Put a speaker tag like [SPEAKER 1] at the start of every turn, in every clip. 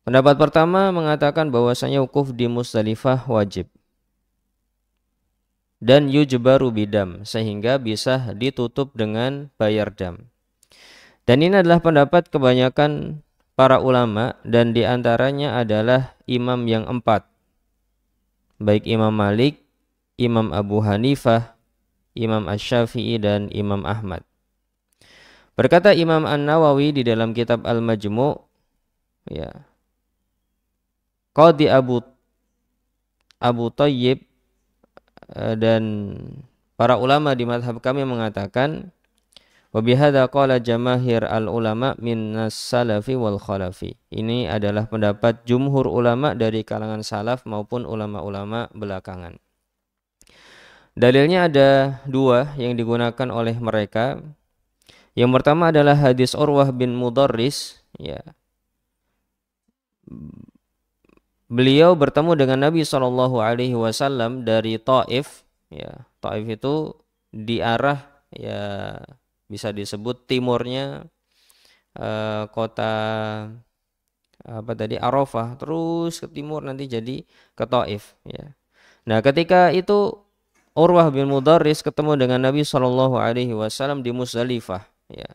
[SPEAKER 1] Pendapat pertama mengatakan bahwasanya wukuf di Musdalifah wajib dan yujbaru bidam sehingga bisa ditutup dengan bayar dam. Dan ini adalah pendapat kebanyakan para ulama dan diantaranya adalah imam yang empat. Baik Imam Malik, Imam Abu Hanifah, Imam ash shafii dan Imam Ahmad. Berkata Imam An-Nawawi di dalam kitab Al-Majmu' ya, Qadi Abu Abu Tayyib eh, dan para ulama di madhab kami mengatakan Wabihada qala jamahir al ulama min salafi wal khalafi. Ini adalah pendapat jumhur ulama dari kalangan salaf maupun ulama-ulama belakangan. Dalilnya ada dua yang digunakan oleh mereka. Yang pertama adalah hadis Urwah bin Mudarris, ya, beliau bertemu dengan Nabi Shallallahu Alaihi Wasallam dari Taif ya Taif itu di arah ya bisa disebut timurnya eh, kota apa tadi Arafah terus ke timur nanti jadi ke Taif ya nah ketika itu Urwah bin Mudarris ketemu dengan Nabi Shallallahu Alaihi Wasallam di Musdalifah ya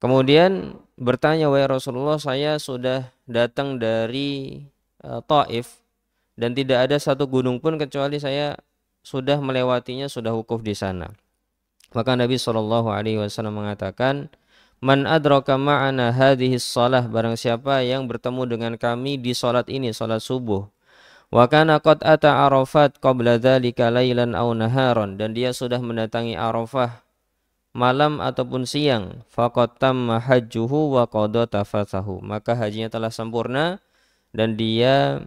[SPEAKER 1] Kemudian bertanya, "Wahai Rasulullah, saya sudah datang dari uh, Taif dan tidak ada satu gunung pun kecuali saya sudah melewatinya, sudah wukuf di sana." Maka Nabi Shallallahu alaihi wasallam mengatakan, "Man adraka ma'ana hadhihi shalah, barang siapa yang bertemu dengan kami di salat ini, salat subuh, wa kana qad ata Arafat qabla dzalika lailan aw naharon dan dia sudah mendatangi Arafah malam ataupun siang fakotam tamma wa qada tafasahu maka hajinya telah sempurna dan dia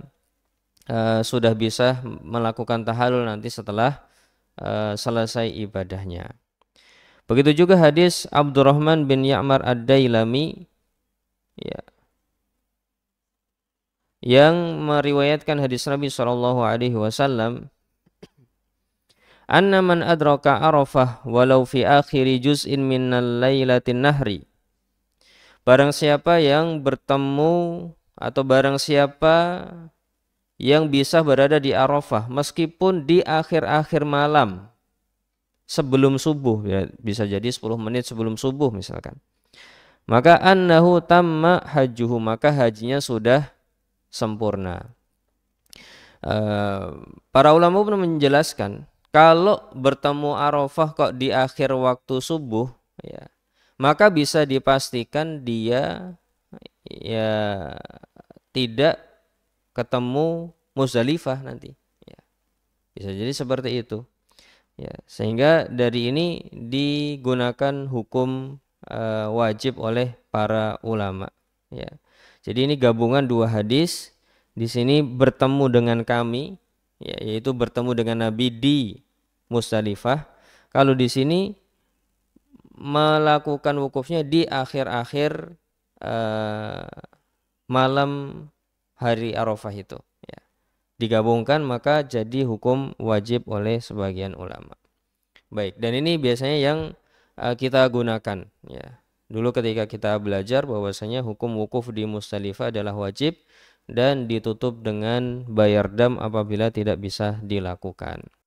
[SPEAKER 1] uh, sudah bisa melakukan tahalul nanti setelah uh, selesai ibadahnya begitu juga hadis Abdurrahman bin Ya'mar Ad-Dailami ya yang meriwayatkan hadis Nabi saw anna man adraka arafah walau fi akhiri juz'in minnal lailatin nahri barang siapa yang bertemu atau barang siapa yang bisa berada di Arafah meskipun di akhir-akhir malam sebelum subuh ya bisa jadi 10 menit sebelum subuh misalkan maka annahu tamma hajuhu maka hajinya sudah sempurna uh, para ulama pun menjelaskan kalau bertemu Arafah kok di akhir waktu subuh, ya, maka bisa dipastikan dia ya tidak ketemu Muzdalifah nanti. Ya. Bisa jadi seperti itu. Ya, sehingga dari ini digunakan hukum e, wajib oleh para ulama. Ya. Jadi ini gabungan dua hadis. Di sini bertemu dengan kami, ya, yaitu bertemu dengan Nabi di Musdalifah. Kalau di sini melakukan wukufnya di akhir-akhir uh, malam hari Arafah itu ya. Digabungkan maka jadi hukum wajib oleh sebagian ulama. Baik, dan ini biasanya yang uh, kita gunakan ya. Dulu ketika kita belajar bahwasanya hukum wukuf di Musdalifah adalah wajib dan ditutup dengan bayar dam apabila tidak bisa dilakukan.